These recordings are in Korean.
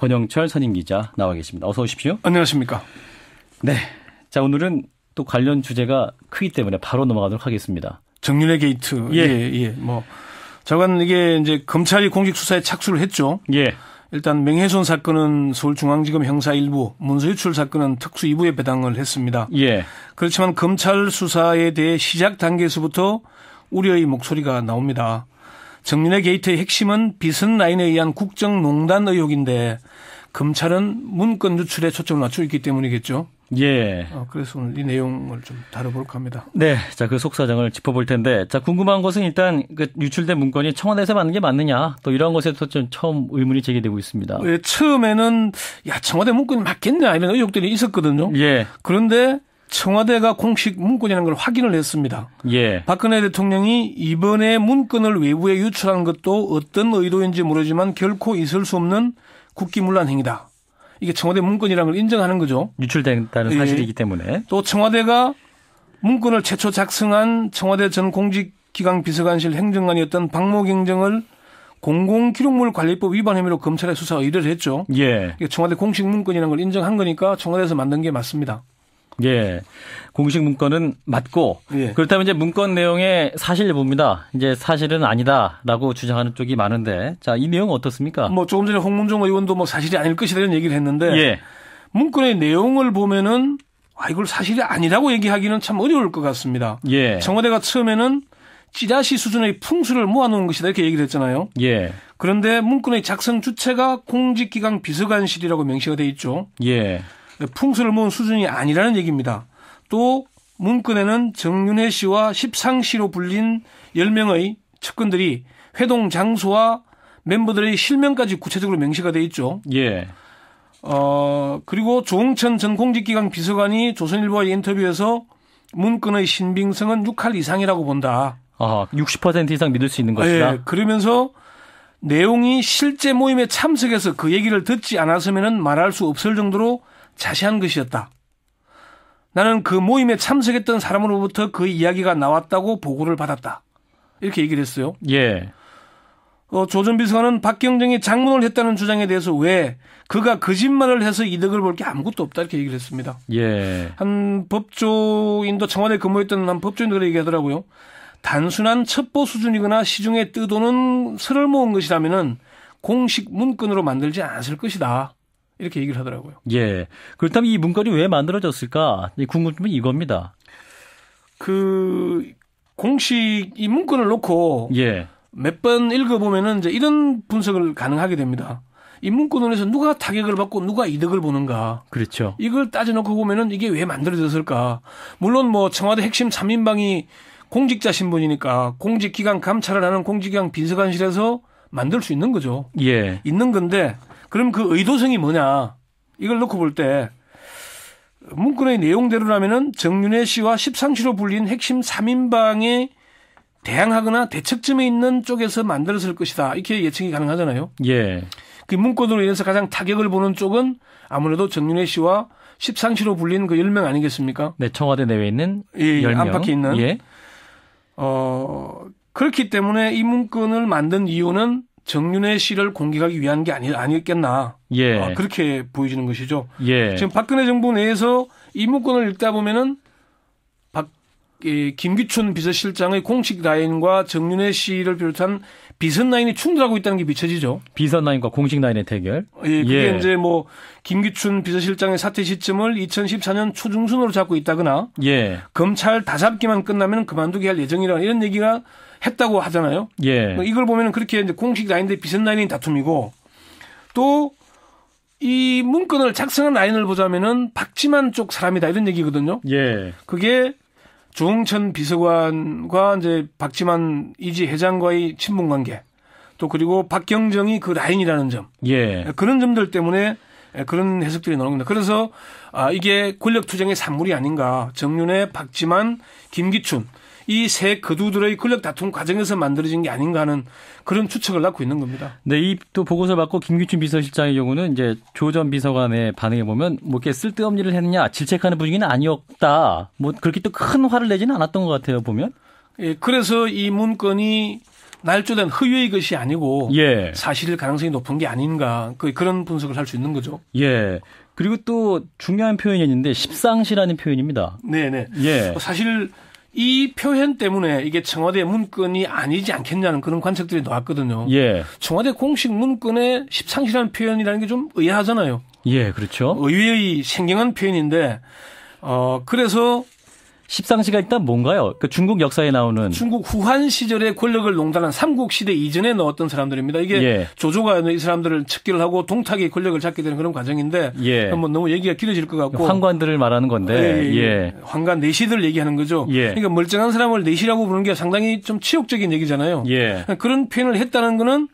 권영철 선임 기자 나와 계십니다. 어서 오십시오. 안녕하십니까. 네. 자, 오늘은 또 관련 주제가 크기 때문에 바로 넘어가도록 하겠습니다. 정윤의 게이트. 예, 예. 예. 뭐저건 이게 이제 검찰이 공식 수사에 착수를 했죠. 예. 일단 명예훼손 사건은 서울중앙지검 형사 1부, 문서유출 사건은 특수 2부에 배당을 했습니다. 예. 그렇지만 검찰 수사에 대해 시작 단계에서부터 우려의 목소리가 나옵니다. 정윤의 게이트의 핵심은 비선 라인에 의한 국정농단 의혹인데 검찰은 문건 유출에 초점을 맞추고 있기 때문이겠죠. 예. 어, 그래서 오늘 이 내용을 좀 다뤄볼까 합니다. 네. 자, 그 속사정을 짚어볼 텐데, 자, 궁금한 것은 일단 그 유출된 문건이 청와대에서 받는 게 맞느냐, 또 이런 것에서 좀 처음 의문이 제기되고 있습니다. 예, 처음에는, 야, 청와대 문건이 맞겠냐, 이런 의혹들이 있었거든요. 예. 그런데 청와대가 공식 문건이라는 걸 확인을 했습니다. 예. 박근혜 대통령이 이번에 문건을 외부에 유출한 것도 어떤 의도인지 모르지만 결코 있을 수 없는 국기문란 행위다. 이게 청와대 문건이라는 걸 인정하는 거죠. 유출된다는 예. 사실이기 예. 때문에. 또 청와대가 문건을 최초 작성한 청와대 전 공직기강 비서관실 행정관이었던 박모 경정을 공공기록물관리법 위반 혐의로 검찰에 수사 의뢰를 했죠. 예. 청와대 공식 문건이라는 걸 인정한 거니까 청와대에서 만든 게 맞습니다. 예. 공식 문건은 맞고 예. 그렇다면 이제 문건 내용의 사실 여부입니다. 이제 사실은 아니다라고 주장하는 쪽이 많은데 자, 이 내용은 어떻습니까? 뭐 조금 전에 홍문종 의원도 뭐 사실이 아닐 것이라는 얘기를 했는데 예. 문건의 내용을 보면은 아 이걸 사실이 아니라고 얘기하기는 참 어려울 것 같습니다. 예. 청와대가 처음에는 찌라시 수준의 풍수를 모아놓은 것이다 이렇게 얘기를 했잖아요. 예. 그런데 문건의 작성 주체가 공직기강 비서관실이라고 명시가 돼 있죠. 예. 네, 풍수를 모은 수준이 아니라는 얘기입니다. 또 문건에는 정윤회 씨와 십상시로 불린 10명의 측근들이 회동 장소와 멤버들의 실명까지 구체적으로 명시가 돼 있죠. 예. 어, 그리고 조홍천 전 공직기강 비서관이 조선일보와의 인터뷰에서 문건의 신빙성은 6할 이상이라고 본다. 아, 60% 이상 믿을 수 있는 것이다. 예, 그러면서 내용이 실제 모임에 참석해서 그 얘기를 듣지 않았으면 말할 수 없을 정도로 자세한 것이었다. 나는 그 모임에 참석했던 사람으로부터 그 이야기가 나왔다고 보고를 받았다. 이렇게 얘기를 했어요. 예. 어, 조전 비서관은 박경정이 장문을 했다는 주장에 대해서 왜 그가 거짓말을 해서 이득을 볼 게 아무것도 없다 이렇게 얘기를 했습니다. 예. 한 법조인도 청와대 근무했던 한 법조인들이 얘기하더라고요. 단순한 첩보 수준이거나 시중에 뜨도는 설을 모은 것이라면은 공식 문건으로 만들지 않았을 것이다. 이렇게 얘기를 하더라고요. 예. 그렇다면 이 문건이 왜 만들어졌을까? 궁금증은 이겁니다. 그 공식 이 문건을 놓고 예. 몇 번 읽어보면은 이제 이런 분석을 가능하게 됩니다. 이 문건에서 누가 타격을 받고 누가 이득을 보는가. 그렇죠. 이걸 따져놓고 보면은 이게 왜 만들어졌을까. 물론 뭐 청와대 핵심 3인방이 공직자 신분이니까 공직기관 감찰을 하는 공직기관 빈서관실에서 만들 수 있는 거죠. 예. 있는 건데 그럼 그 의도성이 뭐냐? 이걸 놓고 볼 때 문건의 내용대로라면은 정윤혜 씨와 13시로 불린 핵심 3인방이 대항하거나 대척점에 있는 쪽에서 만들었을 것이다. 이렇게 예측이 가능하잖아요. 예. 그 문건으로 인해서 가장 타격을 보는 쪽은 아무래도 정윤혜 씨와 13시로 불린그 10명 아니겠습니까? 네, 청와대 내외에 있는 예, 10명. 예, 안팎에 있는. 예. 어, 그렇기 때문에 이 문건을 만든 이유는 정윤회 씨를 공격하기 위한 게 아니, 아니었겠나. 예. 어, 그렇게 보여지는 것이죠. 예. 지금 박근혜 정부 내에서 이 문건을 읽다 보면은 박, 예, 김기춘 비서실장의 공식 라인과 정윤회 씨를 비롯한 비선 라인이 충돌하고 있다는 게 비춰지죠. 비선 라인과 공식 라인의 대결. 어, 예, 그게 예. 이제 뭐 김기춘 비서실장의 사퇴 시점을 2014년 초중순으로 잡고 있다거나 예. 검찰 다잡기만 끝나면 그만두게 할 예정이라 이런 얘기가 했다고 하잖아요. 예. 뭐 이걸 보면은 그렇게 이제 공식 라인대 비슷 라인인 다툼이고 또 이 문건을 작성한 라인을 보자면은 박지만 쪽 사람이다 이런 얘기거든요. 예. 그게 조홍천 비서관과 이제 박지만 이지 회장과의 친분 관계 또 그리고 박경정이 그 라인이라는 점. 예. 그런 점들 때문에 그런 해석들이 나오는겁니다 그래서 아 이게 권력 투쟁의 산물이 아닌가. 정윤의 박지만, 김기춘 이세 거두들의 권력 다툼 과정에서 만들어진 게 아닌가 하는 그런 추측을 낳고 있는 겁니다. 네, 이 또 보고서 받고 김규춘 비서실장의 경우는 이제 조전 비서관의 반응에 보면 뭐 이렇게 쓸데없는 일을 했느냐 질책하는 분위기는 아니었다. 뭐 그렇게 또 큰 화를 내지는 않았던 것 같아요 보면. 예, 그래서 이 문건이 날조된 허위의 것이 아니고 예. 사실 가능성이 높은 게 아닌가 그, 그런 분석을 할 수 있는 거죠. 예. 그리고 또 중요한 표현이 있는데 십상시라는 표현입니다. 네네. 네. 예. 사실 이 표현 때문에 이게 청와대 문건이 아니지 않겠냐는 그런 관측들이 나왔거든요. 예. 청와대 공식 문건에 십상시란 표현이라는 게 좀 의아하잖아요. 예, 그렇죠. 의외의 생경한 표현인데, 어, 그래서 십상시가 일단 뭔가요? 그 중국 역사에 나오는 중국 후한 시절의 권력을 농단한 삼국 시대 이전에 넣었던 사람들입니다. 이게 예. 조조가 이 사람들을 척기을 하고 동탁이 권력을 잡게 되는 그런 과정인데 예. 한번 너무 얘기가 길어질 것 같고 황관들을 말하는 건데 예, 예. 예. 예. 황관 내시들 얘기하는 거죠. 예. 그러니까 멀쩡한 사람을 내시라고 부르는 게 상당히 좀 치욕적인 얘기잖아요. 그런 표현을 했다는 거는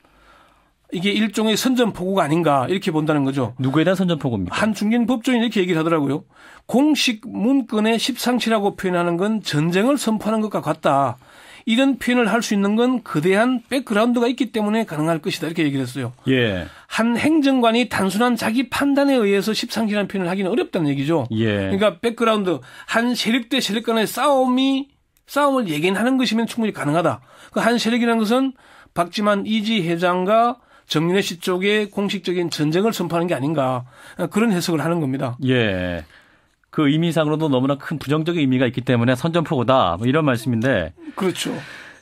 이게 일종의 선전포고가 아닌가 이렇게 본다는 거죠. 누구에 대한 선전포고입니까? 한 중견 법조인 이렇게 얘기를 하더라고요. 공식 문건에 십상치라고 표현하는 건 전쟁을 선포하는 것과 같다. 이런 표현을 할 수 있는 건 거대한 백그라운드가 있기 때문에 가능할 것이다 이렇게 얘기를 했어요. 예. 한 행정관이 단순한 자기 판단에 의해서 십상치라는 표현을 하기는 어렵다는 얘기죠. 예. 그러니까 백그라운드 한 세력 대 세력 간의 싸움이 싸움을 예견하는 것이면 충분히 가능하다. 그 한 세력이라는 것은 박지만 이지 회장과 정윤혜 씨 쪽에 공식적인 전쟁을 선포하는 게 아닌가 그런 해석을 하는 겁니다. 예. 그 의미상으로도 너무나 큰 부정적인 의미가 있기 때문에 선전포고다 뭐 이런 말씀인데 그렇죠.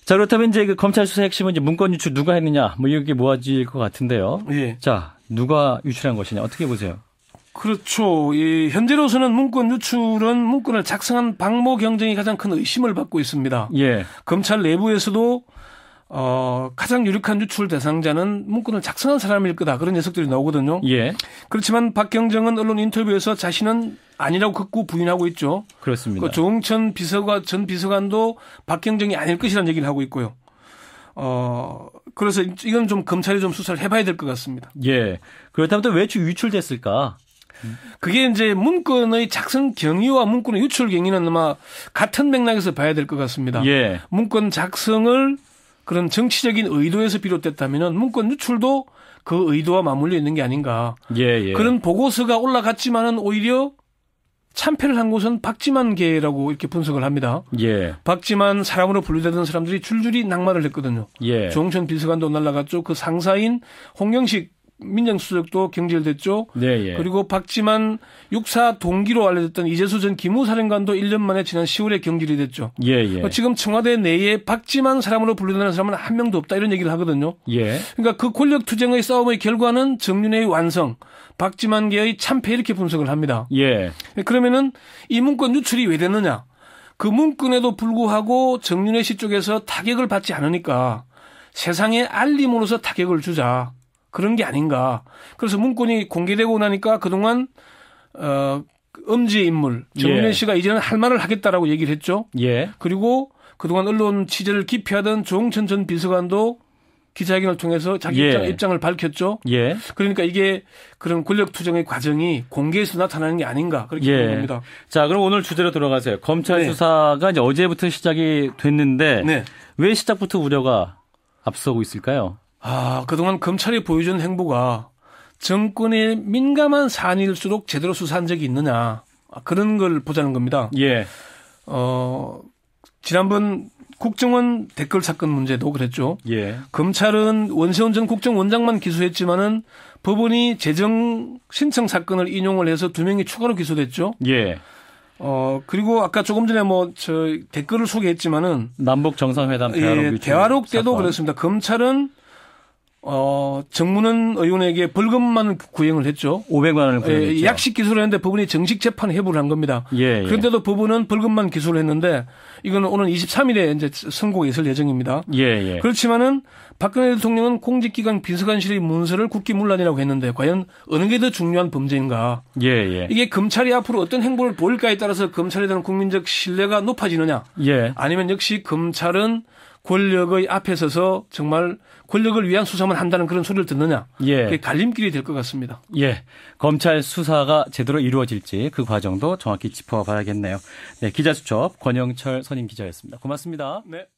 자 그렇다면 이제 그 검찰 수사 핵심은 이제 문건 유출 누가 했느냐 뭐 이게 모아질 것 같은데요. 예. 자 누가 유출한 것이냐 어떻게 보세요? 그렇죠. 예, 현재로서는 문건 유출은 문건을 작성한 박모 경쟁이 가장 큰 의심을 받고 있습니다. 예. 검찰 내부에서도 어, 가장 유력한 유출 대상자는 문건을 작성한 사람일 거다. 그런 녀석들이 나오거든요. 예. 그렇지만 박경정은 언론 인터뷰에서 자신은 아니라고 극구 부인하고 있죠. 그렇습니다. 그 조홍천 비서관, 전 비서관도 박경정이 아닐 것이라는 얘기를 하고 있고요. 어, 그래서 이건 좀 검찰이 좀 수사를 해봐야 될 것 같습니다. 예. 그렇다면 또 왜 유출됐을까? 그게 이제 문건의 작성 경위와 문건의 유출 경위는 아마 같은 맥락에서 봐야 될 것 같습니다. 예. 문건 작성을 그런 정치적인 의도에서 비롯됐다면 문건 유출도 그 의도와 맞물려 있는 게 아닌가. 예, 예. 그런 보고서가 올라갔지만은 오히려 참패를 한 곳은 박지만계라고 이렇게 분석을 합니다. 예. 박지만 사람으로 분류되던 사람들이 줄줄이 낙마를 했거든요. 예. 조홍천 비서관도 날라갔죠. 그 상사인 홍영식 민정수석도 경질됐죠. 네, 예. 그리고 박지만 육사 동기로 알려졌던 이재수 전 기무사령관도 1년 만에 지난 10월에 경질이 됐죠. 예, 예. 어, 지금 청와대 내에 박지만 사람으로 불리되는 사람은 한 명도 없다 이런 얘기를 하거든요. 예. 그러니까 그 권력 투쟁의 싸움의 결과는 정윤회의 완성, 박지만계의 참패 이렇게 분석을 합니다. 예. 네, 그러면은 이 문건 유출이 왜 됐느냐? 그 문건에도 불구하고 정윤회 씨 쪽에서 타격을 받지 않으니까 세상에 알림으로서 타격을 주자. 그런 게 아닌가. 그래서 문건이 공개되고 나니까 그동안 어음지 인물 정윤회 예. 씨가 이제는 할 말을 하겠다라고 얘기를 했죠. 예. 그리고 그동안 언론 취재를 기피하던 조홍천 전 비서관도 기자회견을 통해서 자기 예. 입장, 을 밝혔죠. 예. 그러니까 이게 그런 권력 투쟁의 과정이 공개에서 나타나는 게 아닌가 그렇게 예. 보는 니다 자, 그럼 오늘 주제로 들어가세요. 검찰 네. 수사가 이제 어제부터 시작이 됐는데 네. 왜 시작부터 우려가 앞서고 있을까요? 아, 그동안 검찰이 보여준 행보가 정권의 민감한 사안일수록 제대로 수사한 적이 있느냐. 아, 그런 걸 보자는 겁니다. 예. 어, 지난번 국정원 댓글 사건 문제도 그랬죠. 예. 검찰은 원세훈 전 국정원장만 기소했지만은 법원이 재정 신청 사건을 인용을 해서 두 명이 추가로 기소됐죠. 예. 어 그리고 아까 조금 전에 뭐 저 댓글을 소개했지만은 남북 정상회담 예, 대화록 예, 대화록 때도 사건. 그랬습니다. 검찰은 어, 정문은 의원에게 벌금만 구형을 했죠. 500만 원을 구형했죠. 예, 약식 기소를 했는데 법원이 정식 재판 해부를한 겁니다. 예, 예. 그런데도 법원은 벌금만 기소를 했는데 이거는 오늘 23일에 이제 선고가 있을 예정입니다. 예, 예. 그렇지만은 박근혜 대통령은 공직기관 비서관실의 문서를 국기문란이라고 했는데 과연 어느 게 더 중요한 범죄인가? 예, 예. 이게 검찰이 앞으로 어떤 행보를 보일까에 따라서 검찰에 대한 국민적 신뢰가 높아지느냐? 예. 아니면 역시 검찰은 권력의 앞에 서서 정말 권력을 위한 수사만 한다는 그런 소리를 듣느냐. 예. 그게 갈림길이 될 것 같습니다. 예. 검찰 수사가 제대로 이루어질지 그 과정도 정확히 짚어봐야겠네요. 네. 기자수첩 권영철 선임 기자였습니다. 고맙습니다. 네.